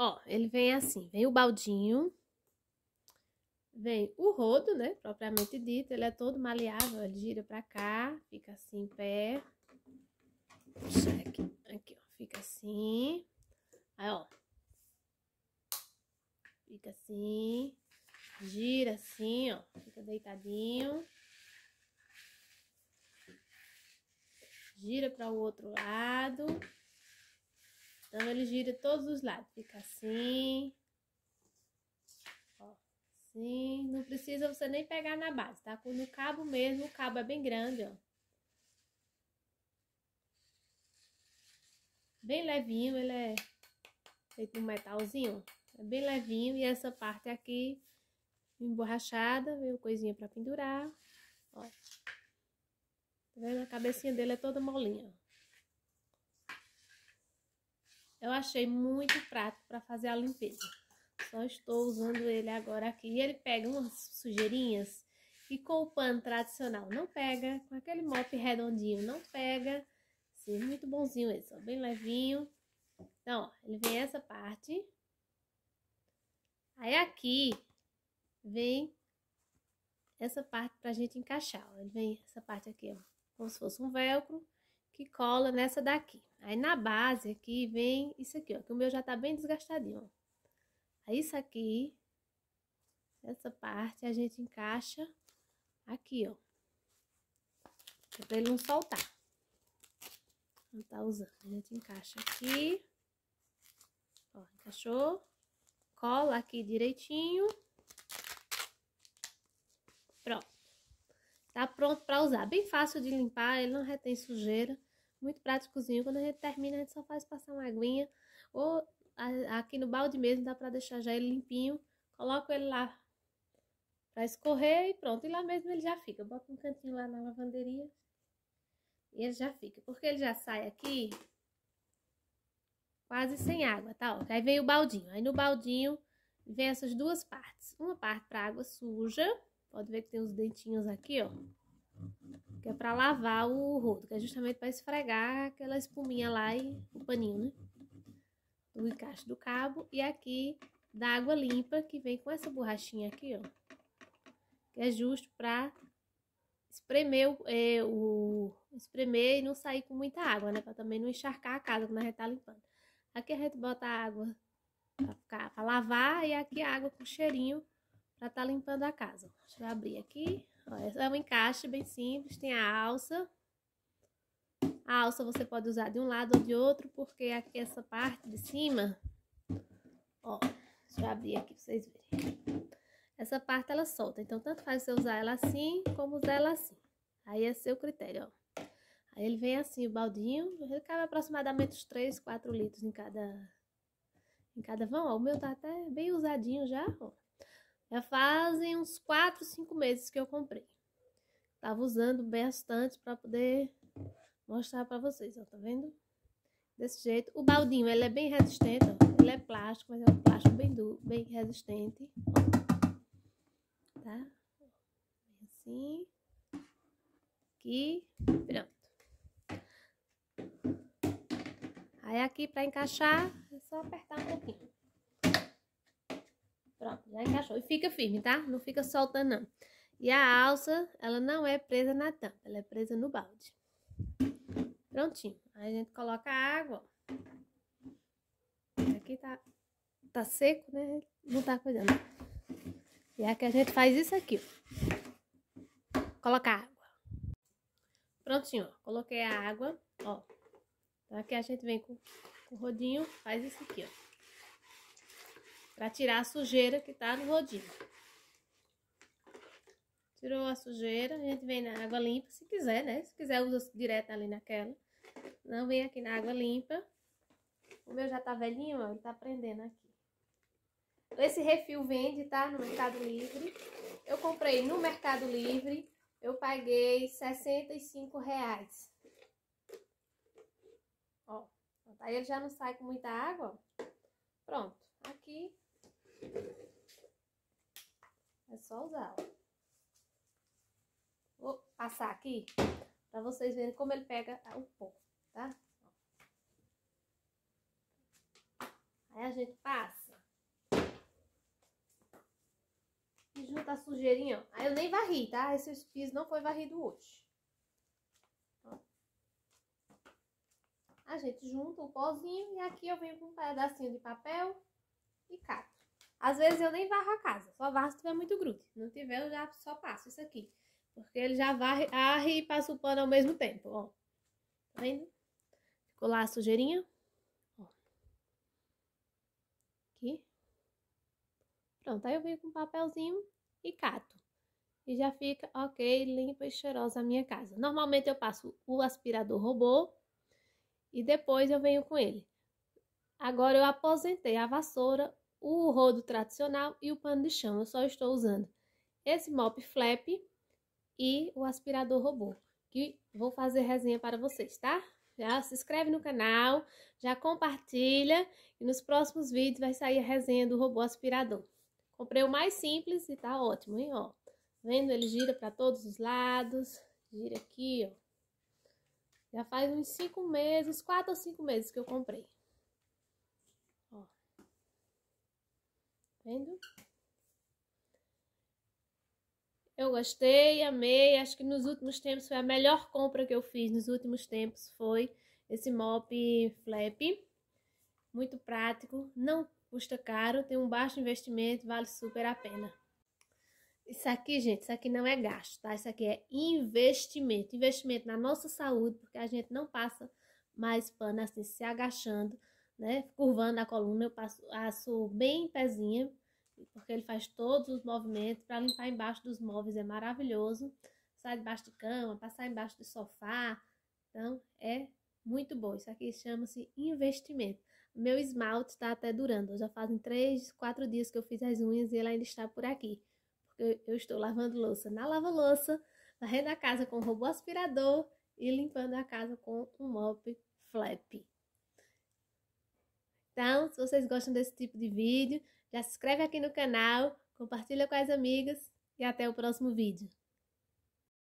Ó, ele vem assim, vem o baldinho, vem o rodo, né, propriamente dito, ele é todo maleável, ele gira pra cá, fica assim em pé, puxa aqui, aqui, ó, fica assim, aí, ó, fica assim, gira assim, ó, fica deitadinho, gira para o outro lado, então, ele gira todos os lados. Fica assim. Ó, assim. Não precisa você nem pegar na base, tá? No cabo mesmo, o cabo é bem grande, ó. Bem levinho, ele é feito um metalzinho, ó. É bem levinho. E essa parte aqui, emborrachada, veio coisinha pra pendurar. Ó. Tá vendo? A cabecinha dele é toda molinha, ó. Eu achei muito prático para fazer a limpeza. Só estou usando ele agora aqui. Ele pega umas sujeirinhas e com o pano tradicional não pega. Com aquele mop redondinho não pega. Sim, muito bonzinho esse, ó, bem levinho. Então, ó, ele vem essa parte. Aí aqui vem essa parte pra gente encaixar. Ó. Ele vem essa parte aqui, ó, como se fosse um velcro que cola nessa daqui. Aí na base aqui vem isso aqui, ó, que o meu já tá bem desgastadinho, ó. Aí isso aqui, essa parte a gente encaixa aqui, ó. É pra ele não soltar. Não tá usando. A gente encaixa aqui. Ó, encaixou. Cola aqui direitinho. Pronto. Tá pronto pra usar. Bem fácil de limpar, ele não retém sujeira muito práticozinho Quando a gente termina, a gente só faz passar uma aguinha. Ou aqui no balde mesmo, dá pra deixar já ele limpinho. Coloco ele lá pra escorrer e pronto. E lá mesmo ele já fica. boto um cantinho lá na lavanderia e ele já fica. Porque ele já sai aqui quase sem água, tá? Ó. Aí vem o baldinho. Aí no baldinho vem essas duas partes. Uma parte pra água suja. Pode ver que tem uns dentinhos aqui, ó. Que é para lavar o rodo, que é justamente para esfregar aquela espuminha lá e o paninho, né? Do encaixe do cabo. E aqui da água limpa, que vem com essa borrachinha aqui, ó. Que é justo para espremer o, é, o, espremer e não sair com muita água, né? Para também não encharcar a casa quando a gente tá limpando. Aqui a gente bota a água para ficar, pra lavar e aqui a água com cheirinho para tá limpando a casa. Deixa eu abrir aqui. Olha, é um encaixe bem simples, tem a alça. A alça você pode usar de um lado ou de outro, porque aqui essa parte de cima, ó, deixa eu abrir aqui pra vocês verem. Essa parte ela solta, então tanto faz você usar ela assim, como usar ela assim. Aí é seu critério, ó. Aí ele vem assim, o baldinho, ele cabe aproximadamente uns 3, 4 litros em cada, em cada vão. Ó, o meu tá até bem usadinho já, ó. Já fazem uns 4, 5 meses que eu comprei. Tava usando bastante para poder mostrar para vocês, ó, tá vendo? Desse jeito. O baldinho, ele é bem resistente, ó. Ele é plástico, mas é um plástico bem duro, bem resistente. Tá? Assim. Aqui. Pronto. Aí aqui para encaixar, é só apertar um pouquinho já encaixou. E fica firme, tá? Não fica soltando, não. E a alça, ela não é presa na tampa, ela é presa no balde. Prontinho. Aí a gente coloca a água, Aqui tá, tá seco, né? Não tá cuidando. E aqui a gente faz isso aqui, ó. Coloca água. Prontinho, ó. Coloquei a água, ó. Então aqui a gente vem com, com o rodinho, faz isso aqui, ó para tirar a sujeira que tá no rodinho. Tirou a sujeira, a gente vem na água limpa, se quiser, né? Se quiser, usa direto ali naquela. Não vem aqui na água limpa. O meu já tá velhinho, ó, ele tá prendendo aqui. Esse refil vende, tá? No Mercado Livre. Eu comprei no Mercado Livre, eu paguei 65 reais. Ó, aí tá, ele já não sai com muita água, ó. Pronto, aqui é só usar. Vou passar aqui para vocês verem como ele pega o pó, tá? Aí a gente passa. E junta a sujeirinha, ó. Aí eu nem varri, tá? Esse piso não foi varrido hoje. Ó. A gente junta o pozinho e aqui eu venho com um pedacinho de papel e cato. Às vezes eu nem varro a casa, só varro se tiver muito grude. Se não tiver, eu já só passo isso aqui. Porque ele já varre, arre e passa o pano ao mesmo tempo, ó. Tá vendo? Ficou lá a sujeirinha. Ó. Aqui. Pronto, aí eu venho com o papelzinho e cato. E já fica, ok, limpa e cheirosa a minha casa. Normalmente eu passo o aspirador robô e depois eu venho com ele. Agora eu aposentei a vassoura, o rodo tradicional e o pano de chão. Eu só estou usando esse mop flap e o aspirador robô, que vou fazer resenha para vocês, tá? Já se inscreve no canal, já compartilha e nos próximos vídeos vai sair a resenha do robô aspirador. Comprei o mais simples e tá ótimo, hein, ó. Vendo, ele gira para todos os lados, gira aqui, ó. Já faz uns 5 meses, 4 ou 5 meses que eu comprei. vendo? Eu gostei, amei. Acho que nos últimos tempos foi a melhor compra que eu fiz. Nos últimos tempos foi esse mop flap. Muito prático, não custa caro, tem um baixo investimento, vale super a pena. Isso aqui, gente, isso aqui não é gasto, tá? Isso aqui é investimento. Investimento na nossa saúde, porque a gente não passa mais pano assim, se agachando né? Curvando a coluna, eu passo, passo bem pezinha, porque ele faz todos os movimentos para limpar embaixo dos móveis, é maravilhoso. Sai debaixo de cama, passar embaixo do sofá. Então, é muito bom. Isso aqui chama-se investimento. Meu esmalte está até durando. Já fazem três, quatro dias que eu fiz as unhas e ele ainda está por aqui. Porque eu estou lavando louça na lava-louça, varrendo a casa com o robô aspirador e limpando a casa com um mop flap. Então, se vocês gostam desse tipo de vídeo, já se inscreve aqui no canal, compartilha com as amigas e até o próximo vídeo.